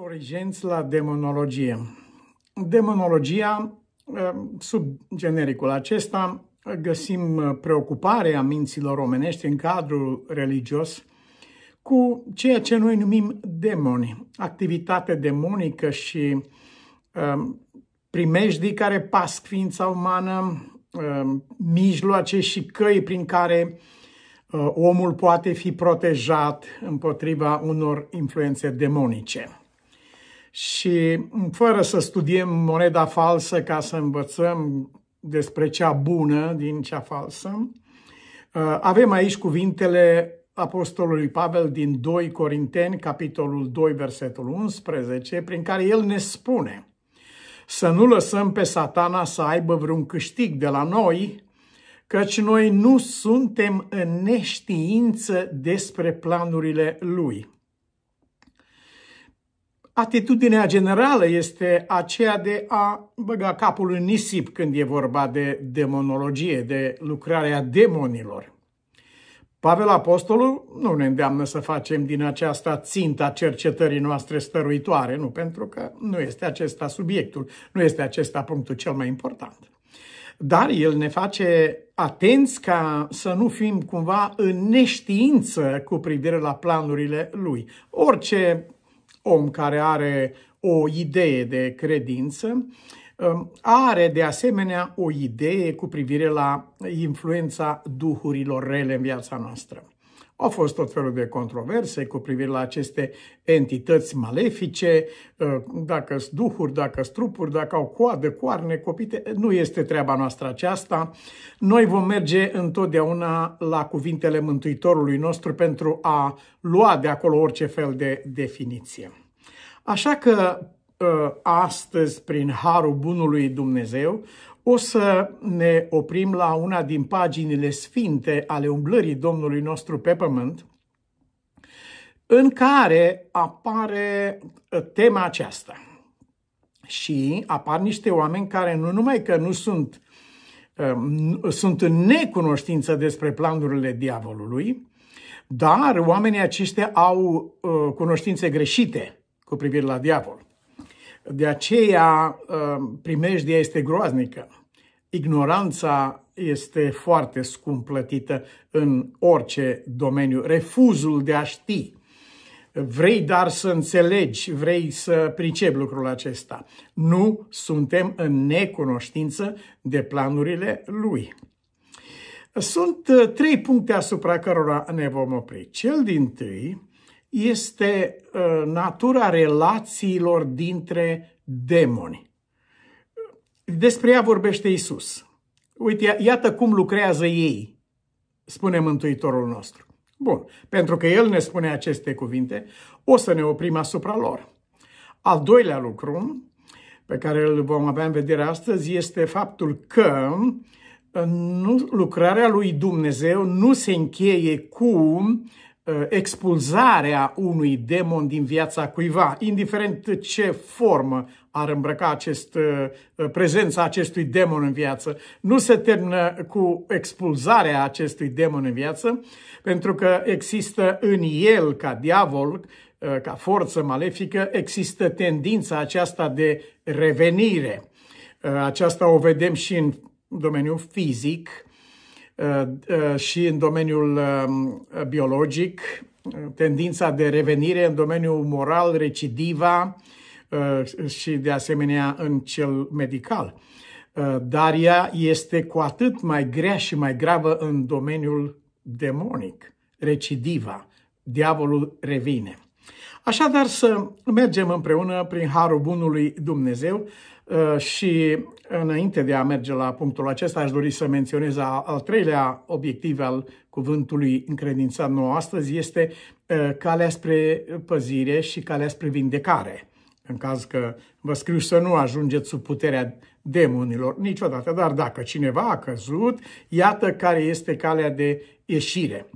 Corigenți la demonologie. Demonologia, ă, sub genericul acesta, găsim ă, preocuparea minților omenești în cadrul religios cu ceea ce noi numim demoni, activitate demonică și ă, primejdii care pasc ființa umană, mijloace și căi prin care omul poate fi protejat împotriva unor influențe demonice și mm, fără să studiem moneda falsă ca să învățăm despre cea bună din cea falsă, uh, avem aici cuvintele Apostolului Pavel din 2 Corinteni, capitolul 2, versetul 11, prin care el ne spune să nu lăsăm pe satana să aibă vreun câștig de la noi, căci noi nu suntem în neștiință despre planurile lui. Atitudinea generală este aceea de a băga capul în nisip când e vorba de demonologie, de lucrarea demonilor. Pavel Apostolul nu ne îndeamnă să facem din aceasta ținta cercetării noastre stăruitoare, nu, pentru că nu este acesta subiectul, nu este acesta punctul cel mai important. Dar el ne face atenți ca să nu fim cumva în neștiință cu privire la planurile lui. Orice om care are o idee de credință, um, are de asemenea o idee cu privire la influența duhurilor rele în viața noastră. Au fost tot felul de controverse cu privire la aceste entități malefice, ă, dacă sunt duhuri, dacă sunt trupuri, dacă au coadă, coarne, copite. Nu este treaba noastră aceasta. Noi vom merge întotdeauna la cuvintele Mântuitorului nostru pentru a lua de acolo orice fel de definiție. Așa că ă, astăzi, prin harul bunului Dumnezeu, o să ne oprim la una din paginile sfinte ale umblării Domnului nostru pe pământ, în care apare uh, tema aceasta. Și apar niște oameni care nu numai că nu sunt, um, sunt în necunoștință despre planurile diavolului, dar oamenii aceștia au uh, cunoștințe greșite cu privire la diavol. De aceea uh, primejdia este groaznică. Ignoranța este foarte scump plătită în orice domeniu. Refuzul de a ști. Vrei dar să înțelegi, vrei să pricepi lucrul acesta. Nu suntem în necunoștință de planurile lui. Sunt uh, trei puncte asupra cărora ne vom opri. Cel din tâi este uh, natura relațiilor dintre demoni. Despre ea vorbește Isus. Uite, iată cum lucrează ei, spune Mântuitorul nostru. Bun, pentru că El ne spune aceste cuvinte, o să ne oprim asupra lor. Al doilea lucru pe care îl vom avea în vedere astăzi este faptul că lucrarea lui Dumnezeu nu se încheie cu Uh, expulzarea unui demon din viața cuiva, indiferent ce formă ar îmbrăca acest, uh, prezența acestui demon în viață. Nu se termină cu expulzarea acestui demon în viață, pentru că există în el, ca diavol, uh, ca forță malefică, există tendința aceasta de revenire. Aceasta o vedem și în domeniul fizic, Uh, uh, și în domeniul um, biologic, tendința de revenire în domeniul moral, recidiva uh, și de asemenea în cel medical. Dar ea este cu atât mai grea și mai gravă în domeniul demonic, recidiva. Diavolul revine. Așadar să mergem împreună prin harul bunului Dumnezeu Uh, și înainte de a merge la punctul acesta, aș dori să menționez al treilea obiectiv al cuvântului încredințat nou astăzi, este uh, calea spre păzire și calea spre vindecare. În caz că vă scriu să nu ajungeți sub puterea demonilor niciodată. Dar dacă cineva a căzut, iată care este calea de ieșire.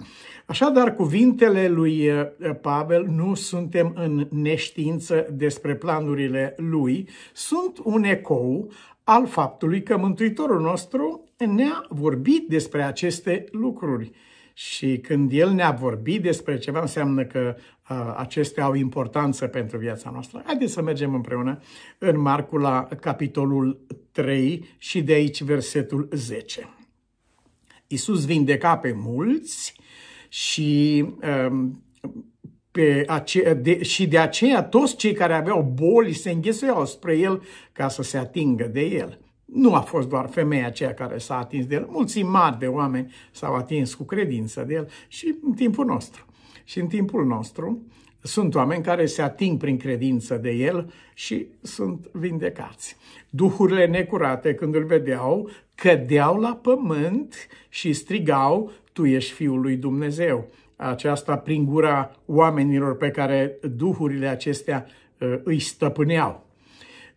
Așadar, cuvintele lui eh, Pavel nu suntem în neștiință despre planurile lui, sunt un ecou al faptului că Mântuitorul nostru ne-a vorbit despre aceste lucruri. Și când El ne-a vorbit despre ceva, înseamnă că acestea au importanță pentru viața noastră. Haideți să mergem împreună în Marcu la capitolul 3 și de aici versetul 10. Iisus vindeca pe mulți și um, pe ace- de, și de aceea toți cei care aveau boli se înghesuiau spre el ca să se atingă de el nu a fost doar femeia aceea care s-a atins de el, mulți mari de oameni s-au atins cu credință de el și în timpul nostru. Și în timpul nostru sunt oameni care se ating prin credință de el și sunt vindecați. Duhurile necurate, când îl vedeau, cădeau la pământ și strigau, tu ești Fiul lui Dumnezeu. Aceasta prin gura oamenilor pe care duhurile acestea uh, îi stăpâneau.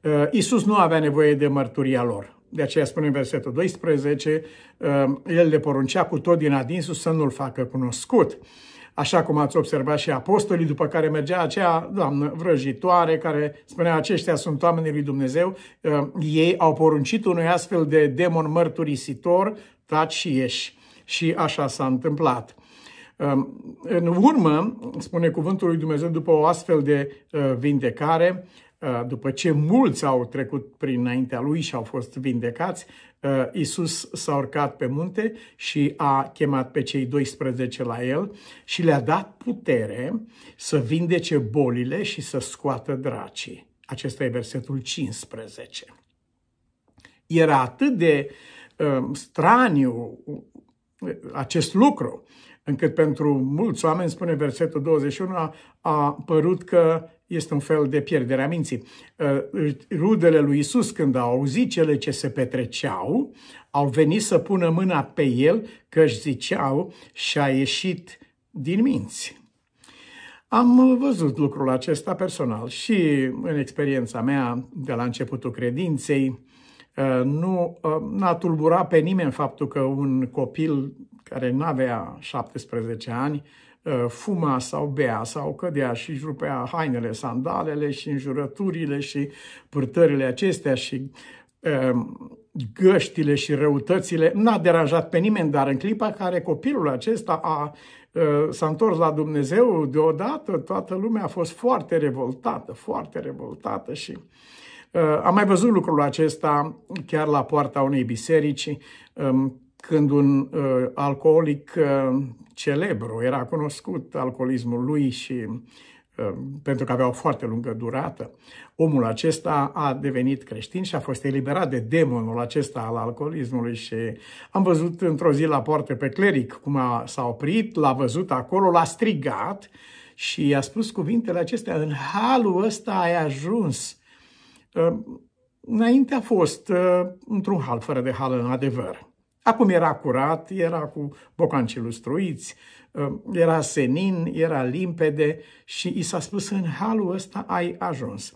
Uh, Isus nu avea nevoie de mărturia lor. De aceea spune în versetul 12, uh, el le poruncea cu tot din adinsul să nu-l facă cunoscut. Așa cum ați observat și apostolii, după care mergea acea doamnă vrăjitoare care spunea aceștia sunt oamenii lui Dumnezeu, uh, ei au poruncit unui astfel de demon mărturisitor, taci și ieși. Și așa s-a întâmplat. Um, în urmă, spune cuvântul lui Dumnezeu, după o astfel de vindecare, Uh, după ce mulți au trecut înaintea lui și au fost vindecați, uh, Isus s-a urcat pe munte și a chemat pe cei 12 la el și le-a dat putere să vindece bolile și să scoată dracii. Acesta e versetul 15. Era atât de uh, straniu acest lucru, încât pentru mulți oameni, spune versetul 21, a părut că este un fel de pierdere a minții. Ă, rudele lui Isus, când au auzit cele ce se petreceau, au venit să pună mâna pe el, că își ziceau și a ieșit din minți. Am văzut lucrul acesta personal și în experiența mea de la începutul credinței, ă, nu ă, n-a tulburat pe nimeni faptul că un copil care nu avea 17 ani Uh, fuma sau bea sau cădea și își rupea hainele, sandalele și înjurăturile și purtările acestea și uh, găștile și răutățile. N-a deranjat pe nimeni, dar în clipa care copilul acesta a, uh, s-a întors la Dumnezeu, deodată toată lumea a fost foarte revoltată, foarte revoltată și am mai văzut lucrul acesta chiar la poarta unei biserici. Um, când un uh, alcoolic uh, celebru era cunoscut alcoolismul lui și uh, pentru că avea o foarte lungă durată, omul acesta a devenit creștin și a fost eliberat de demonul acesta al alcoolismului și am văzut într-o zi la poartă pe cleric cum a, s-a oprit, l-a văzut acolo, l-a strigat și i-a spus cuvintele acestea, în halul ăsta ai ajuns. Uh, înainte a fost uh, într-un hal fără de hal în adevăr. Acum era curat, era cu bocanci lustruiți, uh, era senin, era limpede și i s-a spus în halul ăsta ai ajuns.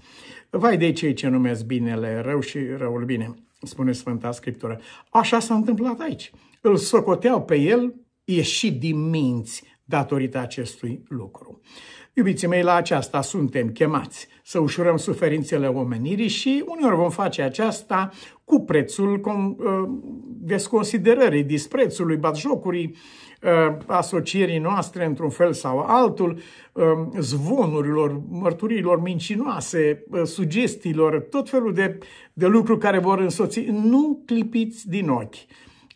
Vai de cei ce numesc binele rău și răul bine, spune Sfânta Scriptură. Așa s-a întâmplat aici. Îl socoteau pe el ieșit din minți, datorită acestui lucru. Iubiții mei, la aceasta suntem chemați, să ușurăm suferințele omenirii și uneori vom face aceasta cu prețul uh, desconsiderării, disprețului, batjocurii, uh, asocierii noastre într-un fel sau altul, uh, zvonurilor, mărturilor mincinoase, sugestiilor, tot felul de, de lucruri care vor însoți. Nu clipiți din ochi.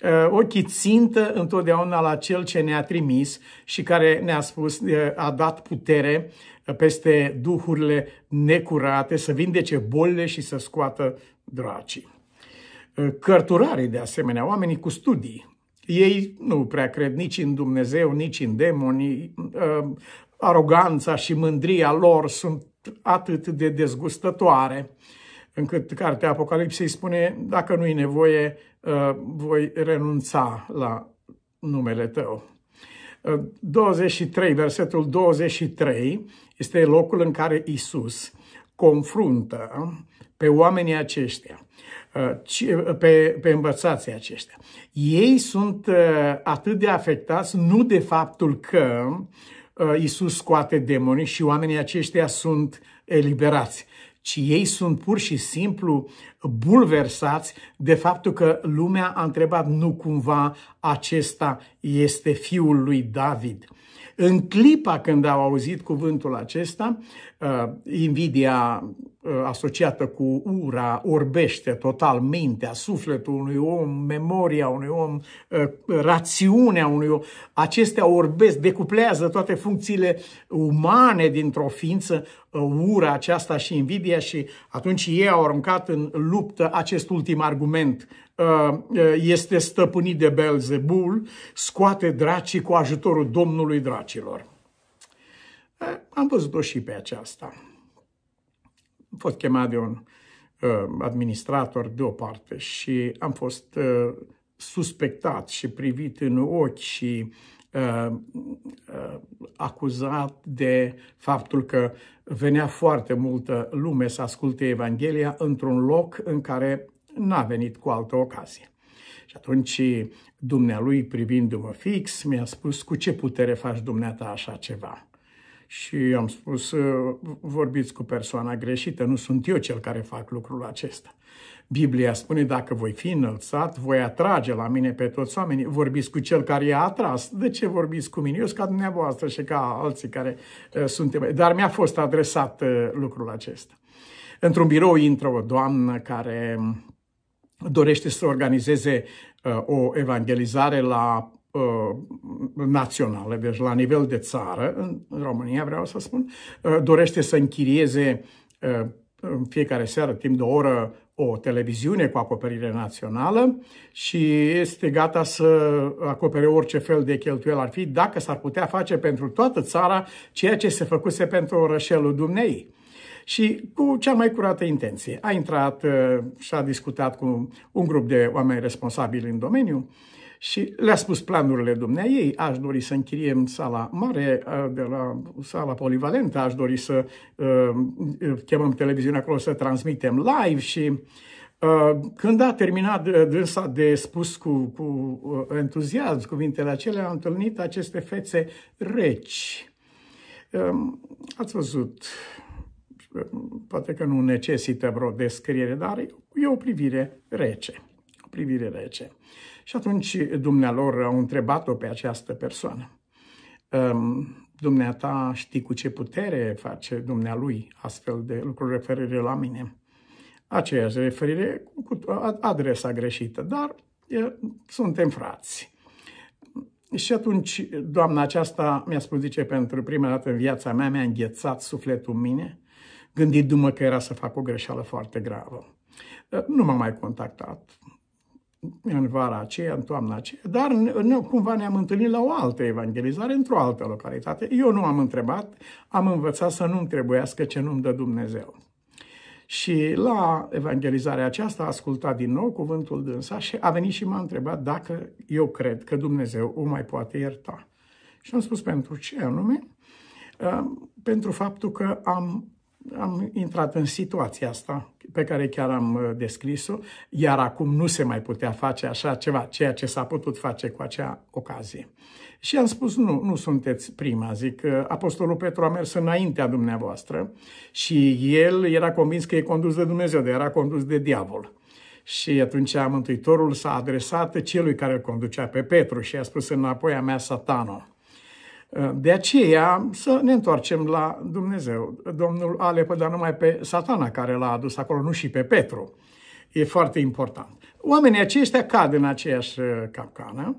Uh, ochii țintă întotdeauna la cel ce ne-a trimis și care ne-a spus, uh, a dat putere uh, peste duhurile necurate, să vindece bolile și să scoată dracii. Cărturarii, de asemenea, oamenii cu studii, ei nu prea cred nici în Dumnezeu, nici în demoni. Aroganța și mândria lor sunt atât de dezgustătoare încât cartea Apocalipsei spune, dacă nu-i nevoie, Uh, voi renunța la numele tău. 23, uh, versetul 23 este locul în care Isus confruntă pe oamenii aceștia, uh, pe, pe învățații aceștia. Ei sunt atât de afectați nu de faptul că Isus scoate demonii și oamenii aceștia sunt eliberați, ci ei sunt pur și simplu bulversați de faptul că lumea a întrebat nu cumva acesta este fiul lui David. În clipa când au auzit cuvântul acesta, uh, invidia uh, asociată cu ura orbește total mintea, sufletul unui om, memoria unui om, uh, rațiunea unui om. Acestea orbesc, decuplează toate funcțiile umane dintr-o ființă, ura aceasta și invidia și atunci ei au aruncat în luptă acest ultim argument Uh, este stăpânit de Belzebul, scoate dracii cu ajutorul Domnului dracilor. Uh, am văzut-o și pe aceasta. Am fost chemat de un uh, administrator de o parte și am fost suspectat și privit în ochi și acuzat de faptul că venea foarte multă lume să asculte Evanghelia într-un loc în care n-a venit cu altă ocazie. Și atunci dumnealui, privindu-mă fix, mi-a spus, cu ce putere faci dumneata așa ceva? Și am spus, ă, vorbiți cu persoana greșită, nu sunt eu cel care fac lucrul acesta. Biblia spune, dacă voi fi înălțat, voi atrage la mine pe toți oamenii. Vorbiți cu cel care i-a atras. De ce vorbiți cu mine? Eu sunt ca dumneavoastră și ca alții care uh, suntem. Dar mi-a fost adresat uh, lucrul acesta. Într-un birou intră o doamnă care dorește să organizeze uh, o evangelizare la uh, națională, deci la nivel de țară, în România vreau să spun, uh, dorește să închirieze în fiecare seară, timp de o oră, o televiziune cu acoperire națională și este gata să acopere orice fel de cheltuiel ar fi, dacă s-ar putea face pentru toată țara ceea ce se făcuse pentru orășelul Dumnei și cu cea mai curată intenție. A intrat uh, și a discutat cu un grup de oameni responsabili în domeniu și le-a spus planurile dumnea ei. Aș dori să închiriem sala mare uh, de la sala polivalentă, aș dori să uh, chemăm televiziunea acolo să transmitem live și când a terminat dânsa de spus cu, cu entuziasm cuvintele acelea, a întâlnit aceste fețe reci. Um, ați văzut poate că nu necesită vreo descriere, dar e o privire rece. O privire rece. Și atunci dumnealor au întrebat-o pe această persoană. Ehm, dumneata știi cu ce putere face dumnealui astfel de lucruri referire la mine? Aceeași referire cu adresa greșită, dar e, suntem frați. Și atunci doamna aceasta mi-a spus, zice, pentru prima dată în viața mea mi-a înghețat sufletul mine gândindu-mă că era să fac o greșeală foarte gravă. Uh, nu m-am mai contactat în vara aceea, în toamna aceea, dar ne, cumva ne-am întâlnit la o altă evangelizare, într-o altă localitate. Eu nu am întrebat, am învățat să nu-mi trebuiască ce nu-mi dă Dumnezeu. Și la evangelizarea aceasta a ascultat din nou cuvântul dânsa și a venit și m-a întrebat dacă eu cred că Dumnezeu o mai poate ierta. Și am spus pentru ce anume? Uh, pentru faptul că am am intrat în situația asta pe care chiar am uh, descris-o, iar acum nu se mai putea face așa ceva, ceea ce s-a putut face cu acea ocazie. Și am spus, nu, nu sunteți prima, zic, uh, Apostolul Petru a mers înaintea dumneavoastră și el era convins că e condus de Dumnezeu, de era condus de diavol. Și atunci Mântuitorul s-a adresat celui care îl conducea pe Petru și a spus înapoi a mea satanul. Ă, de aceea să ne întoarcem la Dumnezeu. Domnul a lepădat numai pe satana care l-a adus acolo, nu și pe Petru. E foarte important. Oamenii aceștia cad în aceeași ă, capcană.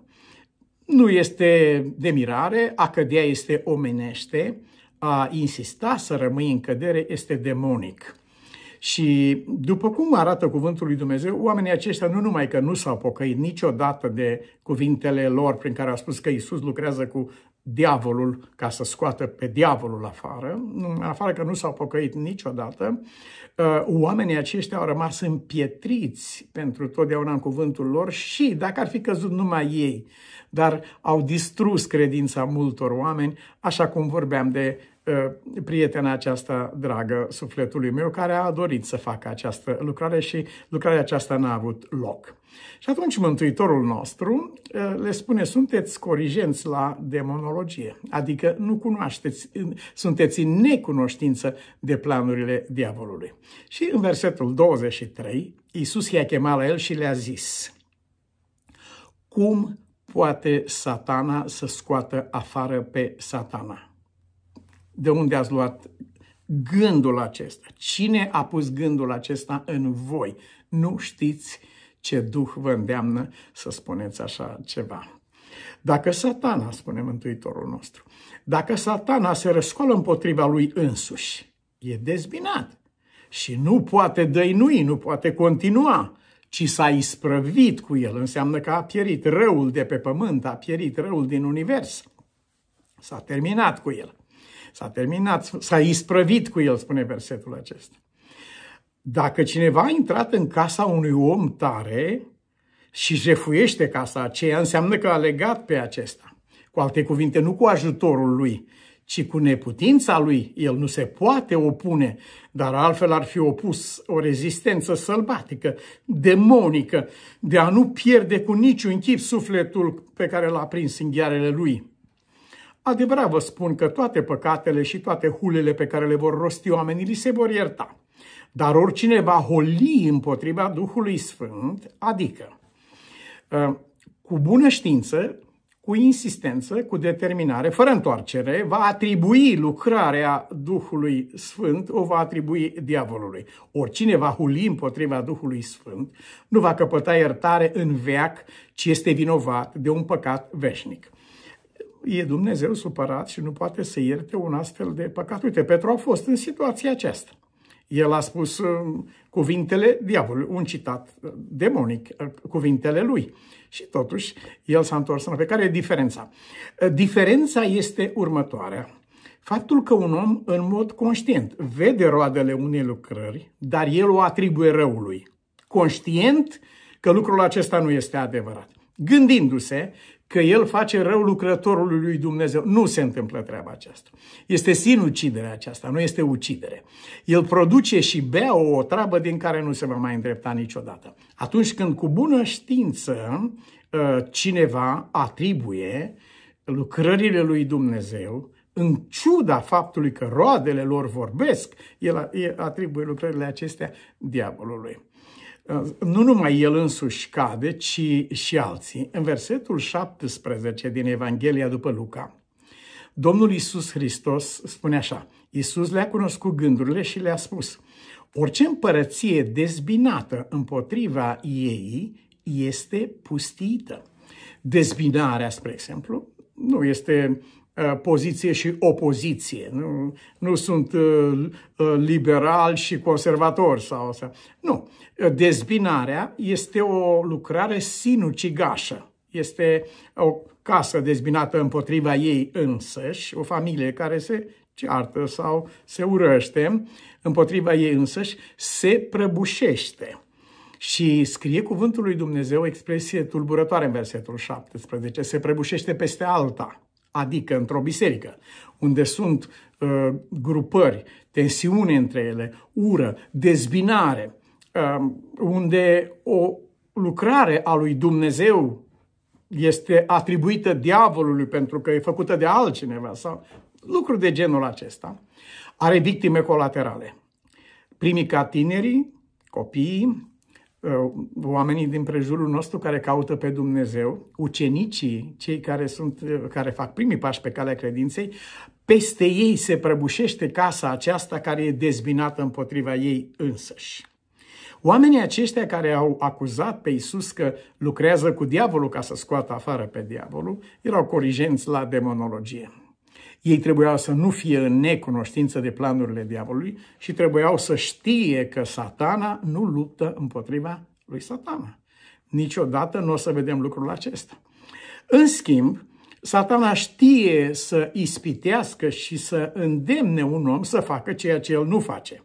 Nu este de mirare, a cădea este omenește, a insista să rămâi în cădere este demonic. Și după cum arată cuvântul lui Dumnezeu, oamenii aceștia nu numai că nu s-au pocăit niciodată de cuvintele lor prin care au spus că Isus lucrează cu diavolul ca să scoată pe diavolul afară, în afară că nu s-au pocăit niciodată, uh, oamenii aceștia au rămas împietriți pentru totdeauna în cuvântul lor și, dacă ar fi căzut numai ei, dar au distrus credința multor oameni, așa cum vorbeam de Eh, prietena aceasta dragă sufletului meu care a dorit să facă această lucrare și lucrarea aceasta n-a avut loc. Și atunci Mântuitorul nostru eh, le spune, sunteți corigenți la demonologie, adică nu cunoașteți, sunteți în necunoștință de planurile diavolului. Și în versetul 23, Iisus i-a chemat la el și le-a zis, cum poate satana să scoată afară pe satana? de unde ați luat gândul acesta. Cine a pus gândul acesta în voi? Nu știți ce duh vă îndeamnă să spuneți așa ceva. Dacă satana, spune Mântuitorul nostru, dacă satana se răscoală împotriva lui însuși, e dezbinat și nu poate dăinui, nu poate continua, ci s-a isprăvit cu el. Înseamnă că a pierit răul de pe pământ, a pierit răul din univers. S-a terminat cu el. S-a terminat, s-a isprăvit cu el, spune versetul acesta. Dacă cineva a intrat în casa unui om tare și jefuiește casa aceea, înseamnă că a legat pe acesta. Cu alte cuvinte, nu cu ajutorul lui, ci cu neputința lui. El nu se poate opune, dar altfel ar fi opus o rezistență sălbatică, demonică, de a nu pierde cu niciun chip sufletul pe care l-a prins în ghearele lui. Adevărat vă spun că toate păcatele și toate hulele pe care le vor rosti oamenii li se vor ierta. Dar oricine va holi împotriva Duhului Sfânt, adică ă, cu bună știință, cu insistență, cu determinare, fără întoarcere, va atribui lucrarea Duhului Sfânt, o va atribui diavolului. Oricine va huli împotriva Duhului Sfânt nu va căpăta iertare în veac, ci este vinovat de un păcat veșnic e Dumnezeu supărat și nu poate să ierte un astfel de păcat. Uite, Petru a fost în situația aceasta. El a spus uh, cuvintele diavolului, un citat uh, demonic, uh, cuvintele lui. Și totuși, el s-a întors înapoi. Care e diferența? Diferența este următoarea. Faptul că un om, în mod conștient, vede roadele unei lucrări, dar el o atribuie răului. Conștient că lucrul acesta nu este adevărat gândindu-se că el face rău lucrătorului lui Dumnezeu. Nu se întâmplă treaba aceasta. Este sinuciderea aceasta, nu este ucidere. El produce și bea o otrabă din care nu se va mai îndrepta niciodată. Atunci când cu bună știință ă, cineva atribuie lucrările lui Dumnezeu, în ciuda faptului că roadele lor vorbesc, el atribuie lucrările acestea diavolului. Uh, nu numai el însuși cade, ci și alții. În versetul 17 din Evanghelia după Luca, Domnul Isus Hristos spune așa, Isus le-a cunoscut gândurile și le-a spus, orice împărăție dezbinată împotriva ei este pustită. Dezbinarea, spre exemplu, nu este Uh, poziție și opoziție. Nu, nu sunt uh, uh liberal și conservator sau sau Nu. Dezbinarea este o lucrare sinucigașă. Este o casă dezbinată împotriva ei însăși, o familie care se ceartă sau se urăște împotriva ei însăși, se prăbușește. Și scrie cuvântul lui Dumnezeu expresie tulburătoare în versetul 17, se prăbușește peste alta adică într-o biserică, unde sunt uh, grupări, tensiune între ele, ură, dezbinare, uh, unde o lucrare a lui Dumnezeu este atribuită diavolului pentru că e făcută de altcineva sau lucruri de genul acesta, are victime colaterale. Primii ca tinerii, copiii, Uh, oamenii din prejurul nostru care caută pe Dumnezeu, ucenicii, cei care, sunt, uh, care fac primii pași pe calea credinței, peste ei se prăbușește casa aceasta care e dezbinată împotriva ei însăși. Oamenii aceștia care au acuzat pe Isus că lucrează cu diavolul ca să scoată afară pe diavolul, erau corigenți la demonologie. Ei trebuiau să nu fie în necunoștință de planurile diavolului și trebuiau să știe că satana nu luptă împotriva lui satana. Niciodată nu o să vedem lucrul acesta. În schimb, satana știe să ispitească și să îndemne un om să facă ceea ce el nu face.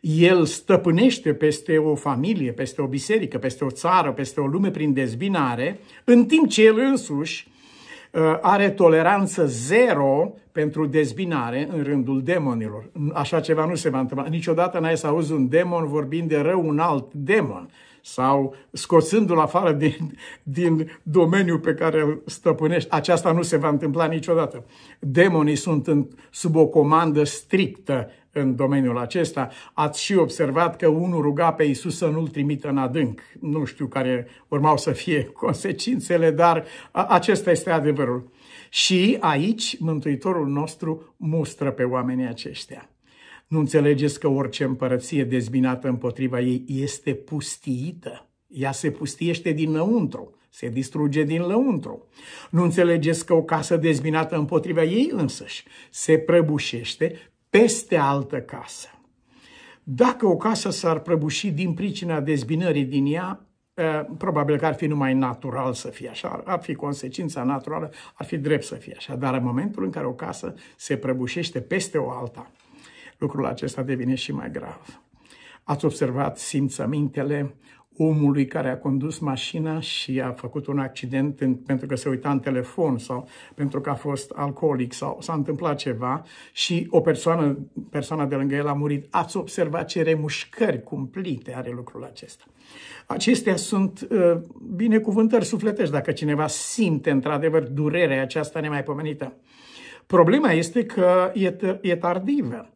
El stăpânește peste o familie, peste o biserică, peste o țară, peste o lume prin dezbinare, în timp ce el însuși Uh, are toleranță zero pentru dezbinare în rândul demonilor. Așa ceva nu se va întâmpla. Niciodată n-ai să auzi un demon vorbind de rău un alt demon sau scoțându-l afară din, din domeniul pe care îl stăpânești. Aceasta nu se va întâmpla niciodată. Demonii sunt în, sub o comandă strictă în domeniul acesta. Ați și observat că unul ruga pe Isus să nu-l trimită în adânc. Nu știu care urmau să fie consecințele, dar acesta este adevărul. Și aici Mântuitorul nostru mustră pe oamenii aceștia. Nu înțelegeți că orice împărăție dezbinată împotriva ei este pustiită. Ea se pustiește dinăuntru, se distruge din lăuntru. Nu înțelegeți că o casă dezbinată împotriva ei însăși se prăbușește peste altă casă. Dacă o casă s-ar prăbuși din pricina dezbinării din ea, eh, probabil că ar fi numai natural să fie așa, ar fi consecința naturală, ar fi drept să fie așa, dar în momentul în care o casă se prăbușește peste o alta, lucrul acesta devine și mai grav. Ați observat simțămintele, omului care a condus mașina și a făcut un accident pentru că se uita în telefon sau pentru că a fost alcoolic sau s-a întâmplat ceva și o persoană, persoana de lângă el a murit. Ați observat ce remușcări cumplite are lucrul acesta. Acestea sunt uh, binecuvântări sufletești dacă cineva simte într-adevăr durerea aceasta nemaipomenită. Problema este că e, e tardivă.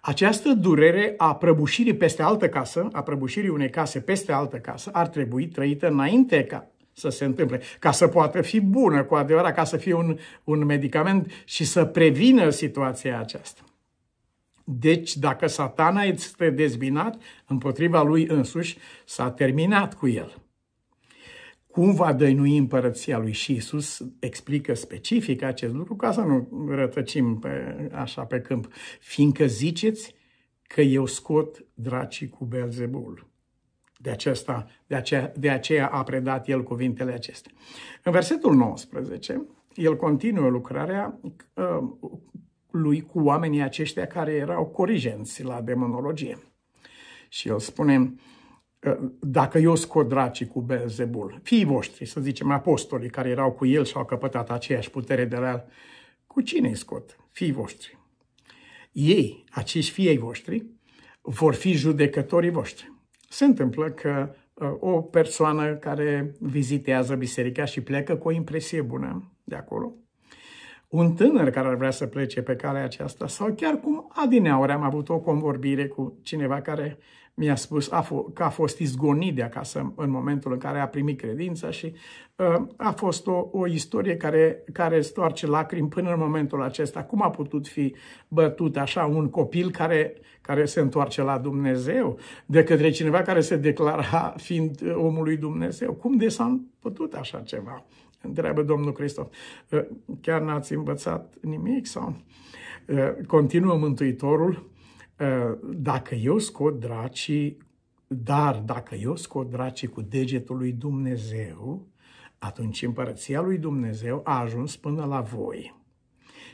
Această durere a prăbușirii peste altă casă, a prăbușirii unei case peste altă casă, ar trebui trăită înainte ca să se întâmple, ca să poată fi bună cu adevărat, ca să fie un, un medicament și să prevină situația aceasta. Deci, dacă satana este dezbinat, împotriva lui însuși s-a terminat cu el cum va dăinui împărăția lui și Isus, explică specific acest lucru ca să nu rătăcim pe, așa pe câmp, fiindcă ziceți că eu scot dracii cu Belzebul. De, acesta, de, aceea, de aceea a predat el cuvintele acestea. În versetul 19, el continuă lucrarea uh, lui cu oamenii aceștia care erau corigenți la demonologie. Și el spune, Ă, dacă eu scot dracii cu Belzebul, fii voștri, să zicem, apostolii care erau cu el și au căpătat aceeași putere de la el, cu cine îi scot? Fii voștri. Ei, acești fiei voștri, vor fi judecătorii voștri. Se întâmplă că ă, o persoană care vizitează biserica și pleacă cu o impresie bună de acolo, un tânăr care ar vrea să plece pe calea aceasta sau chiar cum adineauri am avut o convorbire cu cineva care mi-a spus că a fost izgonit de acasă în momentul în care a primit credința și ă, a fost o, o istorie care, care stoarce lacrimi până în momentul acesta. Cum a putut fi bătut așa un copil care, care se întoarce la Dumnezeu de către cineva care se declara fiind omului Dumnezeu? Cum de s-a putut așa ceva? întreabă domnul Cristof. Ă, chiar n-ați învățat nimic? sau ă, Continuă Mântuitorul, ă, dacă eu scot dracii, dar dacă eu scot dracii cu degetul lui Dumnezeu, atunci împărăția lui Dumnezeu a ajuns până la voi.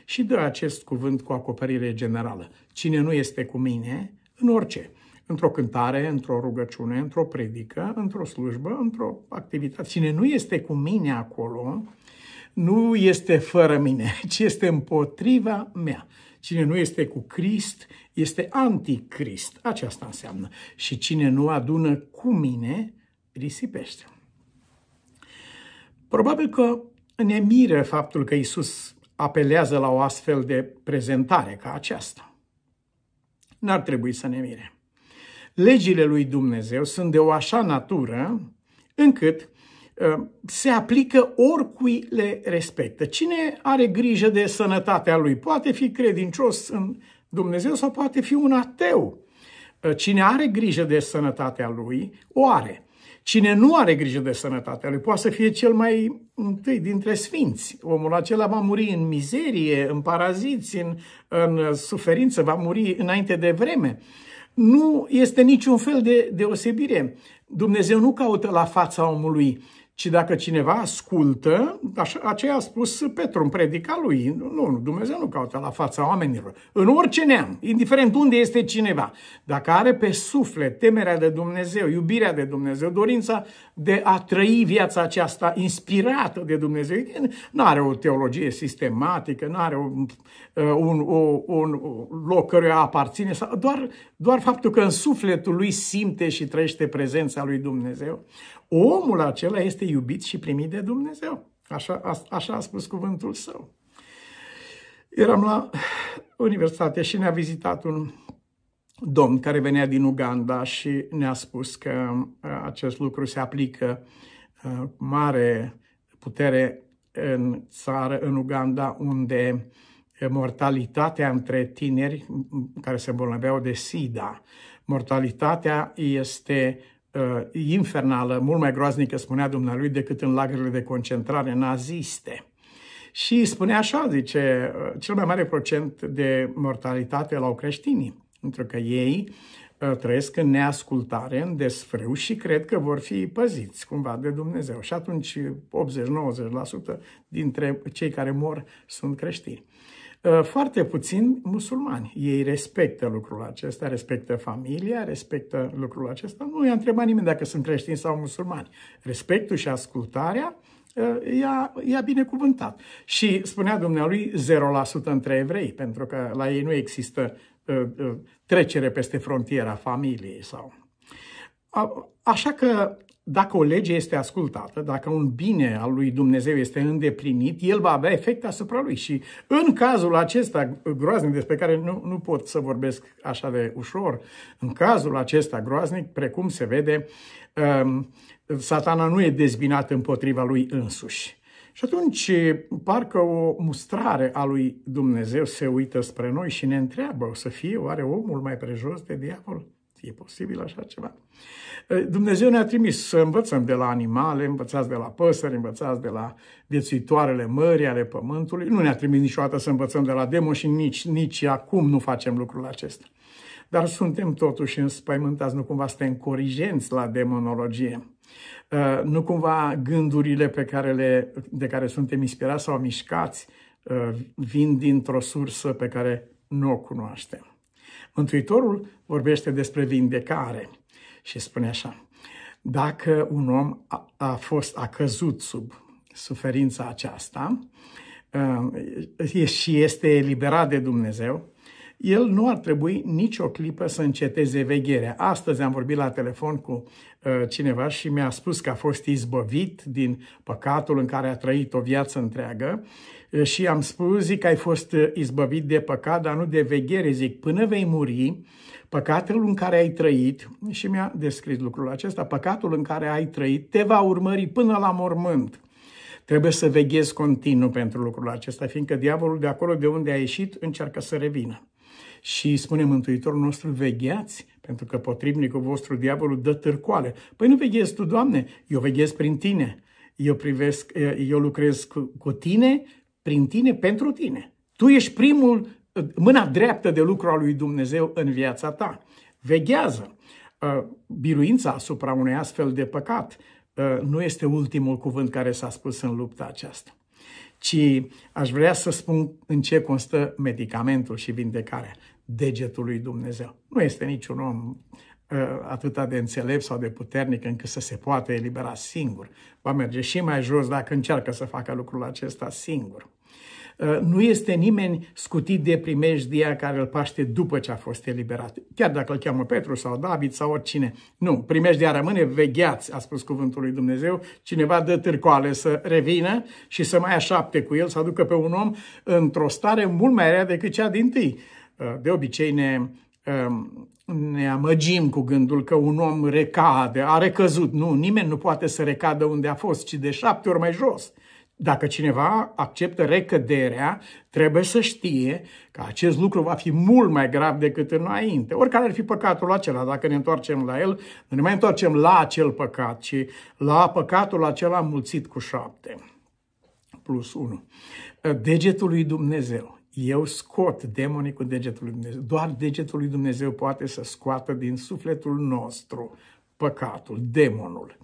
Și dă acest cuvânt cu acoperire generală. Cine nu este cu mine, în orice într-o cântare, într-o rugăciune, într-o predică, într-o slujbă, într-o activitate. Cine nu este cu mine acolo, nu este fără mine, ci este împotriva mea. Cine nu este cu Crist, este anticrist. Aceasta înseamnă. Și cine nu adună cu mine, risipește. Probabil că ne miră faptul că Isus apelează la o astfel de prezentare ca aceasta. N-ar trebui să ne mire legile lui Dumnezeu sunt de o așa natură încât ă, se aplică oricui le respectă. Cine are grijă de sănătatea lui poate fi credincios în Dumnezeu sau poate fi un ateu. Ă, cine are grijă de sănătatea lui, o are. Cine nu are grijă de sănătatea lui poate să fie cel mai întâi dintre sfinți. Omul acela va muri în mizerie, în paraziți, în, în suferință, va muri înainte de vreme nu este niciun fel de deosebire. Dumnezeu nu caută la fața omului și dacă cineva ascultă, așa, aceea a spus Petru în predica lui, nu, nu, Dumnezeu nu caută la fața oamenilor. În orice neam, indiferent unde este cineva, dacă are pe suflet temerea de Dumnezeu, iubirea de Dumnezeu, dorința de a trăi viața aceasta inspirată de Dumnezeu, nu are o teologie sistematică, nu are un, uh, un, un, un loc căruia aparține, doar, doar faptul că în sufletul lui simte și trăiește prezența lui Dumnezeu, omul acela este iubit și primit de Dumnezeu. Așa a, așa a spus cuvântul său. Eram la universitate și ne-a vizitat un domn care venea din Uganda și ne-a spus că uh, acest lucru se aplică uh, cu mare putere în țară, în Uganda, unde mortalitatea între tineri care se îmbolnăveau de SIDA, mortalitatea este Uh, infernală, mult mai groaznică, spunea dumnealui, decât în lagările de concentrare naziste. Și spunea așa, zice, uh, cel mai mare procent de mortalitate la creștinii, pentru că ei uh, trăiesc în neascultare, în desfrâu și cred că vor fi păziți cumva de Dumnezeu. Și atunci 80-90% dintre cei care mor sunt creștini. Uh, foarte puțin musulmani. Ei respectă lucrul acesta, respectă familia, respectă lucrul acesta. Nu i-a întrebat nimeni dacă sunt creștini sau musulmani. Respectul și ascultarea uh, i-a, i-a binecuvântat. Și spunea dumnealui 0% între evrei, pentru că la ei nu există uh, trecere peste frontiera familiei. sau. Așa că dacă o lege este ascultată, dacă un bine al lui Dumnezeu este îndeplinit, el va avea efect asupra lui. Și în cazul acesta groaznic, despre care nu, nu pot să vorbesc așa de ușor, în cazul acesta groaznic, precum se vede, um, satana nu e dezbinat împotriva lui însuși. Și atunci, parcă o mustrare a lui Dumnezeu se uită spre noi și ne întreabă, o să fie oare omul mai prejos de diavol? E posibil așa ceva? Eh, Dumnezeu ne-a trimis să învățăm de la animale, învățați de la păsări, învățați de la viețuitoarele mării, ale pământului. Nu ne-a trimis niciodată să învățăm de la demo și nici, nici acum nu facem lucrul acesta. Dar suntem totuși înspăimântați, nu cumva suntem corigenți la demonologie. Eh, nu cumva gândurile pe care le, de care suntem inspirați sau mișcați eh, vin dintr-o sursă pe care nu o cunoaștem. Mântuitorul vorbește despre vindecare și spune așa, dacă un om a, a fost, a căzut sub suferința aceasta uh, și este eliberat de Dumnezeu, el nu ar trebui nicio clipă să înceteze vegherea. Astăzi am vorbit la telefon cu uh, cineva și mi-a spus că a fost izbăvit din păcatul în care a trăit o viață întreagă uh, și am spus, zic, ai fost uh, izbăvit de păcat, dar nu de veghere, zic, până vei muri, păcatul în care ai trăit, și mi-a descris lucrul acesta, păcatul în care ai trăit te va urmări până la mormânt. Trebuie să veghezi continuu pentru lucrul acesta, fiindcă diavolul de acolo de unde a ieșit încearcă să revină. Și spune Mântuitorul nostru, vegheați, pentru că potrivnicul vostru, diavolul, dă târcoale. Păi nu veghezi tu, Doamne, eu veghez prin Tine. Eu, privesc, eu lucrez cu, cu Tine, prin Tine, pentru Tine. Tu ești primul, mâna dreaptă de lucru al lui Dumnezeu în viața ta. Veghează. Biruința asupra unui astfel de păcat nu este ultimul cuvânt care s-a spus în lupta aceasta ci aș vrea să spun în ce constă medicamentul și vindecarea degetului Dumnezeu. Nu este niciun om ă, atâta de înțelept sau de puternic încât să se poată elibera singur. Va merge și mai jos dacă încearcă să facă lucrul acesta singur. Eh, nu este nimeni scutit de primejdia care îl paște după ce a fost eliberat. Chiar dacă îl cheamă Petru sau David sau oricine. Nu, primejdia rămâne, vegheați, a spus cuvântul lui Dumnezeu, cineva dă târcoale să revină și să mai așapte cu el, să aducă pe un om într-o stare mult mai rea decât cea din tâi. Eh, de obicei ne ehm, ne amăgim cu gândul că un om recade, a recăzut. Nu, nimeni nu poate să recadă unde a fost, ci de șapte ori mai jos. Dacă cineva acceptă recăderea, trebuie să știe că acest lucru va fi mult mai grav decât înainte. Oricare ar fi păcatul acela, dacă ne întoarcem la el, nu ne mai întoarcem la acel păcat, ci la păcatul acela mulțit cu șapte. Plus unu. Degetul lui Dumnezeu. Eu scot demonii cu degetul lui Dumnezeu. Doar degetul lui Dumnezeu poate să scoată din sufletul nostru păcatul, demonul.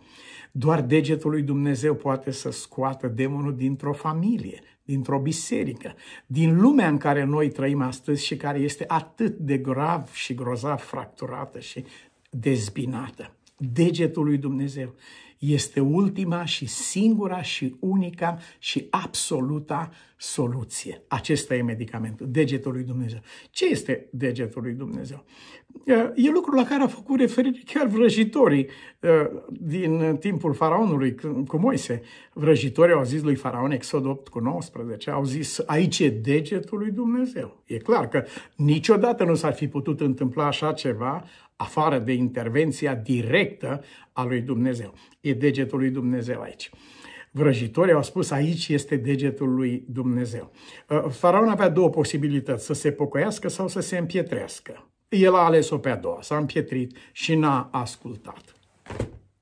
Doar degetul lui Dumnezeu poate să scoată demonul dintr-o familie, dintr-o biserică, din lumea în care noi trăim astăzi și care este atât de grav și grozav fracturată și dezbinată. Degetul lui Dumnezeu este ultima și singura și unica și absoluta soluție. Acesta e medicamentul, degetul lui Dumnezeu. Ce este degetul lui Dumnezeu? E lucrul la care a făcut referire chiar vrăjitorii din timpul faraonului cu Moise. Vrăjitorii au zis lui faraon Exod 8 cu 19, au zis aici e degetul lui Dumnezeu. E clar că niciodată nu s-ar fi putut întâmpla așa ceva afară de intervenția directă a lui Dumnezeu. E degetul lui Dumnezeu aici vrăjitori, au spus aici este degetul lui Dumnezeu. Uh, faraon avea două posibilități, să se pocăiască sau să se împietrească. El a ales-o pe a doua, s-a împietrit și n-a ascultat.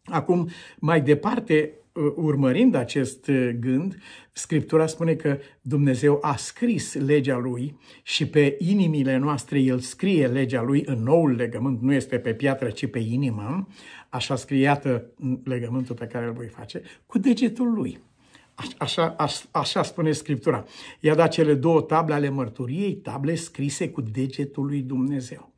Acum, mai departe, uh, urmărind acest uh, gând, Scriptura spune că Dumnezeu a scris legea Lui și pe inimile noastre El scrie legea Lui în noul legământ, nu este pe piatră, ci pe inimă, Așa scrie, iată legământul pe care îl voi face, cu degetul lui. Așa, așa, așa spune Scriptura. I-a dat cele două table ale mărturiei, table scrise cu degetul lui Dumnezeu.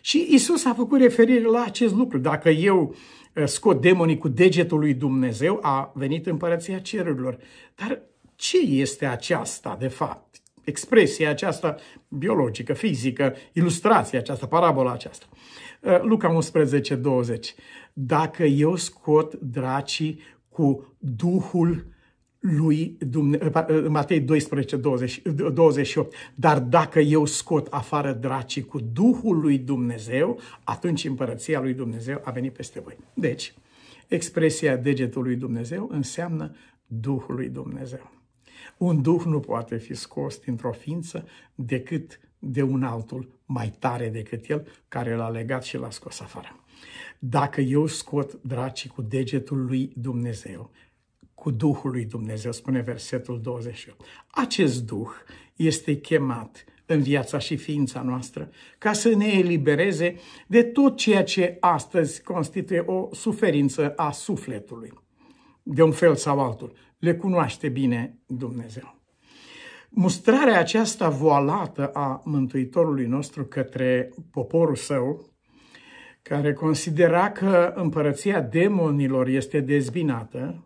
Și Isus a făcut referire la acest lucru. Dacă eu eh, scot demonii cu degetul lui Dumnezeu, a venit împărăția cerurilor. Dar ce este aceasta, de fapt? Expresia aceasta biologică, fizică, ilustrația aceasta, parabola aceasta. Eh, Luca 11, 20 dacă eu scot dracii cu Duhul lui Dumnezeu, eh, eh, Matei 12, 20, 28. Dar dacă eu scot afară dracii cu Duhul lui Dumnezeu, atunci împărăția lui Dumnezeu a venit peste voi. Deci, expresia degetul lui Dumnezeu înseamnă Duhul lui Dumnezeu. Un Duh nu poate fi scos dintr-o ființă decât de un altul mai tare decât el, care l-a legat și l-a scos afară dacă eu scot dracii cu degetul lui Dumnezeu, cu Duhul lui Dumnezeu, spune versetul 28. Acest Duh este chemat în viața și ființa noastră, ca să ne elibereze de tot ceea ce astăzi constituie o suferință a sufletului, de un fel sau altul. Le cunoaște bine Dumnezeu. Mustrarea aceasta voalată a Mântuitorului nostru către poporul său care considera că împărăția demonilor este dezbinată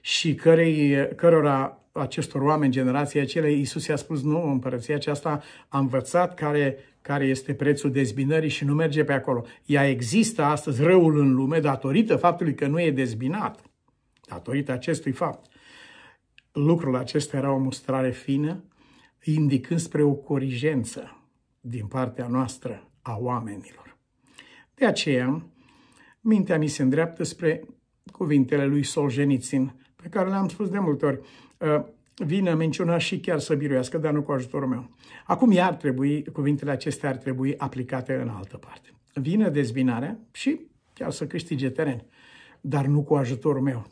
și cărei, cărora acestor oameni, generația acelea, Iisus i-a spus, nu, împărăția aceasta a învățat care, care este prețul dezbinării și nu merge pe acolo. Ea există astăzi răul în lume datorită faptului că nu e dezbinat, datorită acestui fapt. Lucrul acesta era o mustrare fină, indicând spre o corigență din partea noastră a oamenilor. De aceea, mintea mi se îndreaptă spre cuvintele lui Solzhenitsyn, pe care le-am spus de multe ori. Uh, Vină menționa și chiar să biruiască, dar nu cu ajutorul meu. Acum ea ar trebui, cuvintele acestea ar trebui aplicate în altă parte. Vină dezbinarea și chiar să câștige teren, dar nu cu ajutorul meu.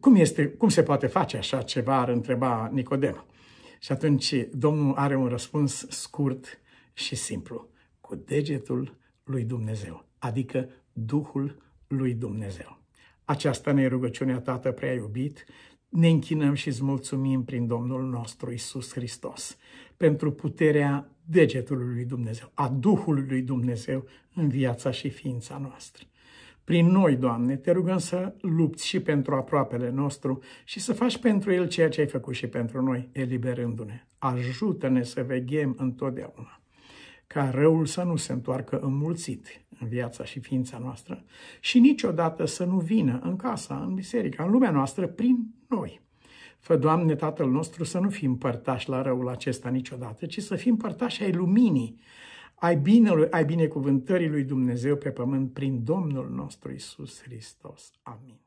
Cum, este, cum se poate face așa ceva, ar întreba Nicodem. Și atunci Domnul are un răspuns scurt și simplu. Cu degetul lui Dumnezeu, adică Duhul lui Dumnezeu. Aceasta ne rugăciunea Tată prea iubit, ne închinăm și îți mulțumim prin Domnul nostru Isus Hristos pentru puterea degetului lui Dumnezeu, a Duhului lui Dumnezeu în viața și ființa noastră. Prin noi, Doamne, te rugăm să lupți și pentru aproapele nostru și să faci pentru el ceea ce ai făcut și pentru noi, eliberându-ne. Ajută-ne să veghem întotdeauna ca răul să nu se întoarcă înmulțit în viața și ființa noastră și niciodată să nu vină în casa, în biserica, în lumea noastră, prin noi. Fă, Doamne, Tatăl nostru, să nu fim părtași la răul acesta niciodată, ci să fim părtași ai luminii, ai, binelui, ai binecuvântării lui Dumnezeu pe pământ prin Domnul nostru Isus Hristos. Amin.